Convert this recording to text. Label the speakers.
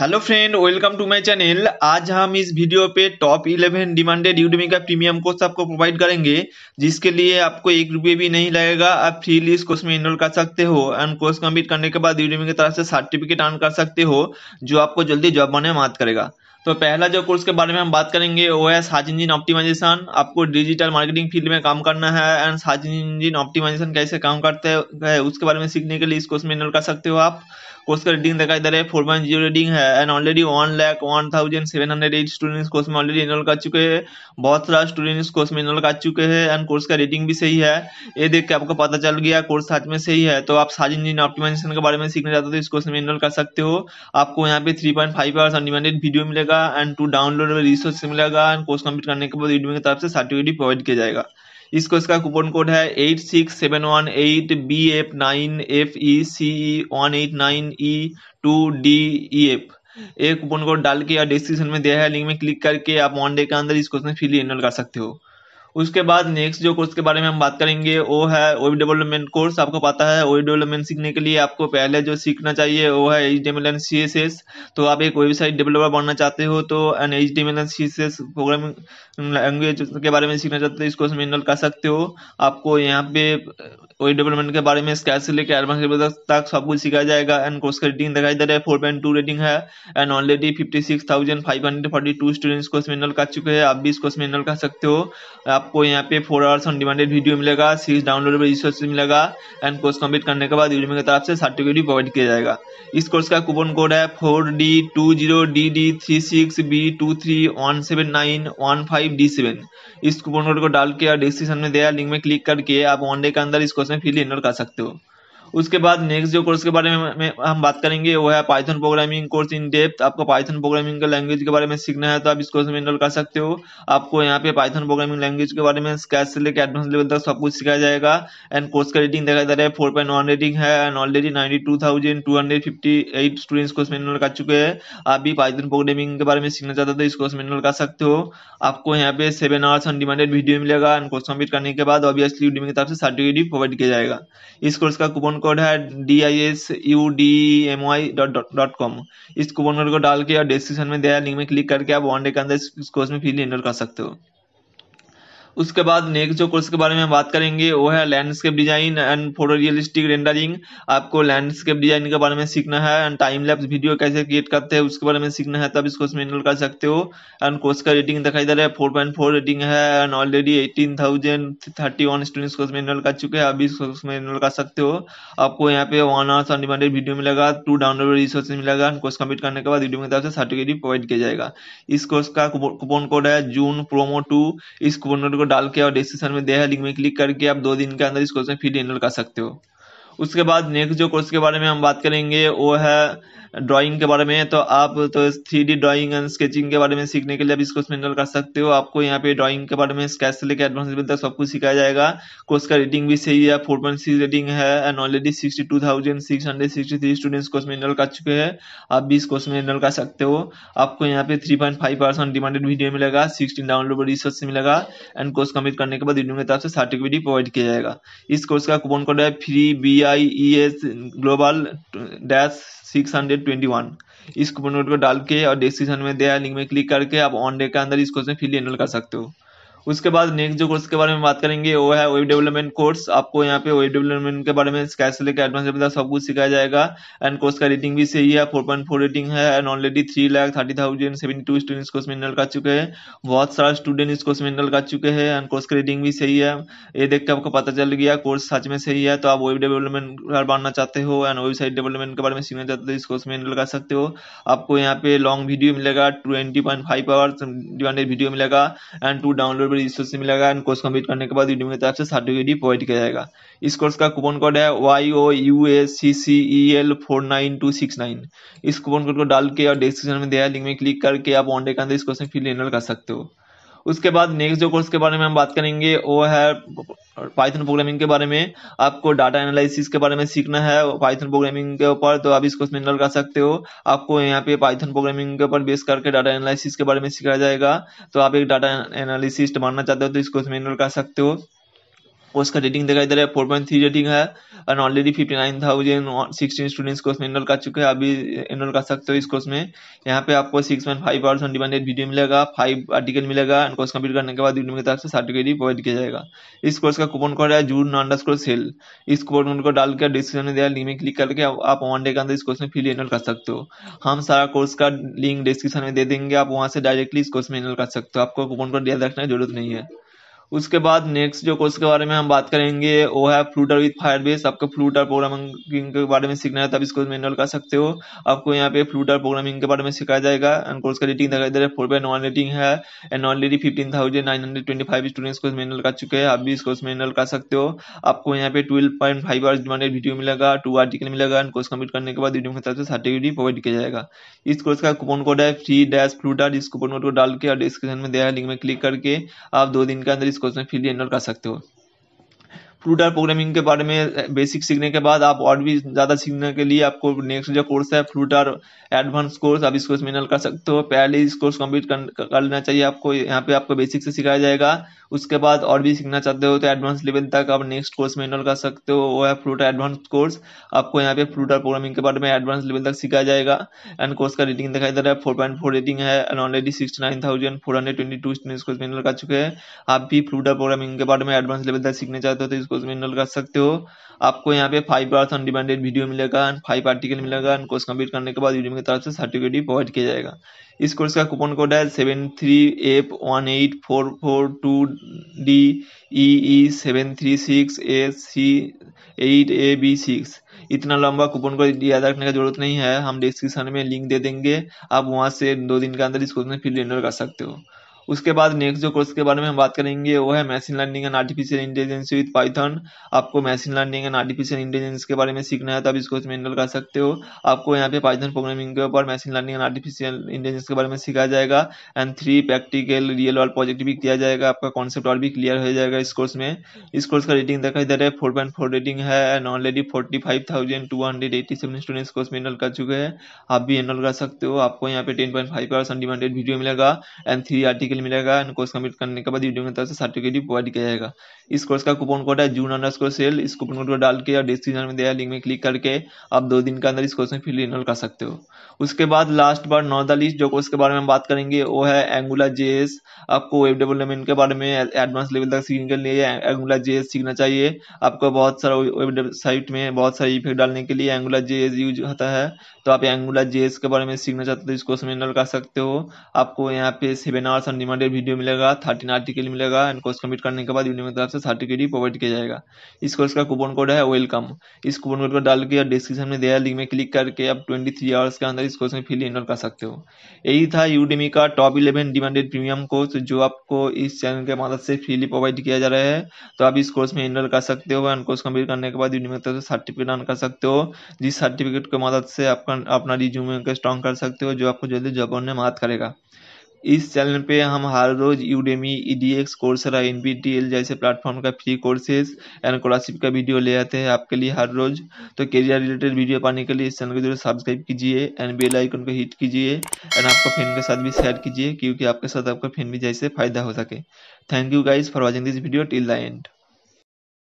Speaker 1: hello friend welcome to my channel आज हम इस वीडियो पे टॉप इलेवन डिमांडेड यूडमी का प्रीमियम कोर्स आपको प्रोवाइड करेंगे जिसके लिए आपको एक रुपये भी नहीं लगेगा आप फ्रीली इस कोर्स में इनरोल कर सकते हो एंड कोर्स कंप्लीट करने के बाद यूडमी की तरफ से सर्टिफिकेट अर्न कर सकते हो जो आपको जल्दी जॉब बनने में मदद करेगा तो पहला जो कोर्स के बारे में हम बात करेंगे वो है सर्च इंजन ऑप्टिमाइजेशन आपको डिजिटल मार्केटिंग फील्ड में काम करना है एंड सर्च इंजिन ऑप्टिमाइजेशन कैसे काम करते हैं उसके बारे में सीखने के लिए इस कोर्स में इनरोल कर सकते हो आप कोर्स का रीडिंग देखा इधर है फोर पॉइंट जीरो रीडिंग है and already one lakh one thousand seven hundred eight students course में ऑलरेडी इनरोल कर चुके हैं बहुत सारा स्टूडेंट्स कोर्स में एनरोल कर चुके हैं एंड कोर्स का रेटिंग भी सही है ये देख के आपको पता चल गया कोर्स साथ में सही है तो आप साज इंजिन ऑप्टिमाइजेशन के बारे में सीखना चाहते हो तो इस कोर्स में इनरोल कर सकते हो आपको यहाँ पे three point five hours unlimited video मिलेगा एंड टू डाउनलोड रिसोर्स मिलेगा एंड कोर्स कंप्लीट करने के बाद वीडियो की तरफ से सर्टिफिकेट प्रोवाइड किया जाएगा इसको इसका कूपन कोड है eight six seven one eight B F nine F E C E one eight nine E two D E F ये कूपन कोड डाल के या डिस्क्रिप्शन में दिया है लिंक में क्लिक करके आप वन डे के अंदर इस क्वेश्चन फिर एनरोल कर सकते हो उसके बाद नेक्स्ट जो कोर्स के बारे में हम बात करेंगे वो है वेब डेवलपमेंट कोर्स आपको पता है वेब डेवलपमेंट सीखने के लिए आपको पहले जो सीखना चाहिए वो है H D M L and C S S तो आप एक वेबसाइट डेवलपर बनना चाहते हो तो N H D M L and C S S programming language के बारे में सीखना चाहते हो इस कोर्स में इनरोल कर सकते हो आपको यहाँ पे वेब uh, डेवलपमेंट के बारे में स्केच से लेकर एडवांस लेवल तक सब कुछ सिखाया जाएगा एंड कोर्स का रेटिंग दिखाई दे रहा है फोर पॉइंट टू रेटिंग है and already fifty six thousand five hundred forty two students course में इनरोल कर चुके हैं आप भी इस कोर्स में इनरोल कर सकते हो आप आपको यहाँ पे four hours on demanded video मिलेगा सीरीज डाउनलोडेबल रिसोर्स मिलेगा एंड कोर्स कंप्लीट करने के बाद यूडीमी की तरफ से सर्टिफिकेट भी प्रोवाइड किया जाएगा इस कोर्स का कूपन कोड है four D two zero D D three six B two three one seven nine one five D seven इस कूपन कोड को डाल के और डिस्क्रिप्शन में दिया लिंक में क्लिक करके आप वन डे के अंदर इस कोर्स में फ्री इनरोल कर सकते हो उसके बाद नेक्स्ट जो कोर्स के बारे में, हम बात करेंगे वो है Python programming course in depth आपको पाइथन प्रोग्रामिंग का लैंग्वेज के बारे में सीखना है तो आप इस कोर्स में एनरोल कर सकते हो आपको यहाँ पे पाइथन प्रोग्रामिंग लैंग्वेज के बारे में स्कैच से लेकर एडवांस लेवल तक सब कुछ सिखाया जाएगा एंड कोर्स का रेटिंग देखा जा रहा है फोर पॉइंट वन रेटिंग है and already ninety two thousand two hundred fifty eight students course में एनरोल कर चुके हैं आप भी पाइथन प्रोग्रामिंग के बारे में सीखना चाहते हो तो इस कोर्स में एनरोल कर सकते हो आपको यहाँ पे सेवन आवर्स अनडिमांडेड वीडियो मिलेगा एंड कोर्स कम्प्लीट करने के बाद ऑब्वियसली उडमी की तरफ से सर्टिफिकेट प्रोवाइड किया जाएगा इस कोर्स का कूपन कोड है D I S U D M Y dot dot com इस कूपन कोड को डाल के और डिस्क्रिप्शन में दिया लिंक में क्लिक करके आप वन डे के अंदर इस कोर्स में फ्री एनरोल कर सकते हो उसके बाद नेक्स्ट जो कोर्स के बारे में हम बात करेंगे वो है landscape design and photo realistic rendering आपको लैंडस्केप डिजाइन के बारे में सीखना है एंड टाइम लैप्स वीडियो कैसे क्रिएट करते हैं उसके बारे में सीखना है तब इस कोर्स में एनरोल कर सकते हो एंड कोर्स का रेटिंग दिखाई दे रहा है फोर पॉइंट फोर रेटिंग है and already eighteen thousand thirty one students course में एनरोल कर चुके हैं अभी इस कोर्स में एनरोल कर सकते हो आपको यहाँ पे वन आवर्स ऑन वीडियो मिलेगा टू डाउनलोड रिसोर्स मिलेगा एंड कोर्स कम्प्लीट करने के बाद वीडियो की तरफ से सर्टिफिकेट प्रोवाइड किया जाएगा इस कोर्स का कूपन कोड है जून प्रोमो टू इस कूपन कोड को डाल के और डिस्क्रिप्शन में दिया है लिंक में क्लिक करके आप दो दिन के अंदर इस कोर्स में फिर डाउनलोड कर सकते हो उसके बाद नेक्स्ट जो कोर्स के बारे में हम बात करेंगे वो है ड्राइंग के बारे में तो आप तो three D drawing and sketching के बारे में सीखने के लिए आप में एनरोल कर सकते हो आपको यहाँ पे ड्राइंग के बारे में स्केच से लेकर एडवांस लेवल तक सब कुछ सिखाया जाएगा कोर्स का रेटिंग भी सही है फोर पॉइंट सिक्स रेटिंग है and already sixty two thousand six hundred sixty three students course में एनरोल कर चुके हैं आप भी इस कोर्स में एनरोल कर सकते हो आपको यहाँ पे three point five percent demanded video मिलेगा सिक्सटीन डाउनलोड रिसर्च से मिलेगा एंड कोर्स कम्प्लीट करने के बाद वीडियो की तरफ से सर्टिफिकेट प्रोवाइड किया जाएगा इस कोर्स का कूपन कोड है free B I E S global dash six hundred twenty one इस कूपन कोड को डाल के और डिस्क्रिप्शन में दिया लिंक में क्लिक करके आप ऑन डे के अंदर इस क्वेश्चन फिर एनरोल कर सकते हो उसके बाद नेक्स्ट जो कोर्स के बारे में बात करेंगे वो है वेब डेवलपमेंट कोर्स आपको यहाँ पे वेब डेवलपमेंट के बारे में कैसे लेकर एडवांस लेवल सब कुछ सिखाया जाएगा एंड कोर्स का रेटिंग भी सही है फोर पॉइंट फोर रेटिंग है and already three lakh thirty thousand seventy two students course में एनरोल कर चुके हैं बहुत सारा स्टूडेंट इस कोर्स में एनरोल कर चुके हैं एंड कोर्स का रेटिंग भी सही है ये देख के आपको पता चल गया कोर्स सच में सही है तो आप वेब डेवलपमेंट बनना चाहते हो एंड वेबसाइट डेवलपमेंट के बारे में सीखना चाहते हो इस कोर्स में एनरोल कर सकते हो आपको यहाँ पे लॉन्ग वीडियो मिलेगा twenty point five hours demanded video मिलेगा एंड टू डाउनलोड पर रजिस्टर से मिलेगा एंड कोर्स कंप्लीट करने के बाद यूडी की तरफ से सर्टिफिकेट भी प्रोवाइड किया जाएगा इस कोर्स का कूपन कोड है Y O U A C C E L four nine two six nine इस कूपन कोड को डाल के और डिस्क्रिप्शन में दिया है लिंक में क्लिक करके आप ऑन डे के अंदर इस कोर्स में फिर एनरोल कर सकते हो उसके बाद नेक्स्ट जो कोर्स के बारे में हम बात करेंगे वो है पाइथन प्रोग्रामिंग के बारे में आपको डाटा एनालिसिस के बारे में सीखना है पाइथन प्रोग्रामिंग के ऊपर तो आप इसको मेंडल कर सकते हो आपको यहाँ पे पाइथन प्रोग्रामिंग के ऊपर बेस करके डाटा एनालिसिस के बारे में सिखाया जाएगा तो आप एक डाटा एनालिसिस्ट बनना चाहते हो तो इसको मेंडल कर सकते हो उसका रेटिंग दिखाई दे रहा है फोर पॉइंट थ्री रेटिंग है and already fifty nine thousand sixteen students course में एनरोल कर चुके हैं अभी इनरोल कर सकते हो इस कोर्स में यहाँ पे आपको six point five hours on demanded video मिलेगा फाइव आर्टिकल मिलेगा एंड कोर्स कंप्लीट करने के बाद यूनिम की तरफ से सर्टिफिकेट प्रोवाइड किया जाएगा इस कोर्स का कूपन कोड है जून अंडर सेल इस कूपन कोड को डालकर डिस्क्रिप्शन में दिया लिंक में क्लिक करके आप वन डे के अंदर इस कोर्स में फिर एनरोल कर सकते हो हम सारा कोर्स का लिंक डिस्क्रिप्शन में दे देंगे आप वहाँ से डायरेक्टली इस कोर्स में एनरोल कर सकते हो आपको कूपन कोड रखने रखना जरूरत नहीं है उसके बाद नेक्स्ट जो कोर्स के बारे में हम बात करेंगे वो है फ्लूटर विथ बेस आपको फ्लूटर प्रोग्रामिंग के बारे में सीखना है तब इसको मैनुअल कर सकते हो आपको यहाँ पे फ्लूटर प्रोग्रामिंग के बारे में सिखाया जाएगा एंड कोर्स का रेटिंग दिखाई दे रहा है फोर बाई नॉन रेटिंग है and already fifteen thousand nine hundred twenty five students course manual कर चुके हैं आप भी इस कोर्स मैनुअल कर सकते हो आपको यहाँ पे twelve point five hours demanded video मिलेगा टू आर्टिकल मिलेगा एंड कोर्स कंप्लीट करने के बाद वीडियो के साथ सर्टिफिकेट प्रोवाइड किया जाएगा इस कोर्स का कूपन कोड है फ्री डैश फ्लूटर इस कूपन कोड को डाल के और डिस्क्रिप्शन में दिया है लिंक में क्लिक करके आप दो दिन के अंदर इस क्वेश्चन फिल भी कर सकते हो फ्लूटर प्रोग्रामिंग के बारे में बेसिक सीखने के बाद आप और भी ज़्यादा सीखने के लिए आपको नेक्स्ट जो कोर्स है फ्लूटर एडवांस कोर्स आप इस कोर्स में कर सकते हो पहले इस कोर्स कंप्लीट कर लेना चाहिए आपको यहाँ पे आपको बेसिक से सिखाया जाएगा उसके बाद और भी सीखना चाहते हो तो एडवांस लेवल तक आप नेक्स्ट कोर्स में कर सकते हो वो है फ्लूटर एडवांस कोर्स आपको यहाँ पे फ्लूटर प्रोग्रामिंग के बारे में एडवांस लेवल तक सिखाया जाएगा एंड कोर्स का रेटिंग दिखाई दे रहा है फोर पॉइंट फोर रेटिंग है and already sixty nine thousand four hundred twenty two students course में कर चुके हैं आप भी फ्लूटर प्रोग्रामिंग के बारे में एडवांस लेवल तक सीखना चाहते हो तो कोर्स में इनरोल कर सकते हो आपको यहाँ पे फाइव आवर्स अनडिमांडेड वीडियो मिलेगा एंड फाइव आर्टिकल मिलेगा एंड कोर्स कंप्लीट करने के बाद यूडीमी की तरफ से सर्टिफिकेट भी प्रोवाइड किया जाएगा इस कोर्स का कूपन कोड है seven three F one eight four four two D E E seven three six A C eight A B six इतना लंबा कूपन कोड याद रखने का जरूरत नहीं है हम डिस्क्रिप्शन में लिंक दे देंगे आप वहाँ से दो दिन के अंदर इस कोर्स में फिर इनरोल कर सकते हो उसके बाद नेक्स्ट जो कोर्स के बारे में हम बात करेंगे वो है machine learning and artificial intelligence with Python आपको machine learning and artificial intelligence के बारे में सीखना है तो आप इस कोर्स में एनरोल कर सकते हो आपको यहाँ पे पाइथन प्रोग्रामिंग के ऊपर machine learning and artificial intelligence के बारे में सिखाया जाएगा and three practical real world project भी किया जाएगा आपका कॉन्सेप्ट और भी क्लियर हो जाएगा इस कोर्स में इस कोर्स का रेटिंग देखा इधर है फोर पॉइंट फोर रेटिंग है and already forty five thousand two hundred eighty seven students course में एनरोल कर चुके हैं आप भी एनरोल कर सकते हो आपको यहाँ पे ten point five percent demanded video मिलेगा एंड थ्री आर्टिकल सर्टिफिकेट मिलेगा इनको कंप्लीट करने के बाद वीडियो में तरफ से सर्टिफिकेट भी प्रोवाइड किया जाएगा इस कोर्स का कूपन कोड है जून अंडर सेल इस कूपन कोड को डाल के और डिस्क्रिप्शन में दिया लिंक में क्लिक करके आप दो दिन के अंदर इस कोर्स में फिर इनरोल कर सकते हो उसके बाद लास्ट बार नौ द लिस्ट जो कोर्स के बारे में बात करेंगे वो है एंगुलर जे आपको वेब डेवलपमेंट के बारे में एडवांस लेवल तक सीखने के लिए एंगुलर जे सीखना चाहिए आपको बहुत सारा वेब साइट में बहुत सारे इफेक्ट डालने के लिए एंगुलर जे यूज होता है तो आप एंगुलर जे के बारे में सीखना चाहते हो तो इस कोर्स में इनरोल कर सकते हो आपको यहाँ पे सेवन आवर्स अनलिमिटेड वीडियो मिलेगा थर्टीन आर्टिकल मिलेगा एंड कोर्स कम्प्लीट करने के बाद यूनिवर्स सर्टिफिकेट ही प्रोवाइड किया जाएगा इस कोर्स का कूपन कोड है वेलकम इस कूपन कोड को डाल के डिस्क्रिप्शन में दिया लिंक में क्लिक करके आप ट्वेंटी थ्री आवर्स के अंदर इस कोर्स में फ्री एनरोल कर सकते हो यही था यूडीमी का top eleven demanded premium course जो आपको इस चैनल के मदद से फ्रीली प्रोवाइड किया जा रहा है तो आप इस कोर्स में एनरोल कर सकते हो एंड कोर्स कम्प्लीट करने के बाद यूडीमी तरफ से सर्टिफिकेट अर्न कर सकते हो जिस सर्टिफिकेट की मदद से आपका अपना रिज्यूमे को स्ट्रॉन्ग कर सकते हो जो आपको जल्दी जॉब में मदद करेगा इस चैनल पे हम हर रोज यूडेमी ईडीएक्स कोर्सरा एल जैसे प्लेटफॉर्म का फ्री कोर्सेज एंड स्कॉलरशिप का वीडियो ले आते हैं आपके लिए हर रोज तो करियर रिलेटेड वीडियो पाने के लिए इस चैनल को जरूर सब्सक्राइब कीजिए एंड बेल आइकन को हिट कीजिए एंड आपका फ्रेंड के साथ भी शेयर कीजिए क्योंकि आपके साथ आपका फ्रेंड भी जैसे फायदा हो सके thank you guys for watching this video till the and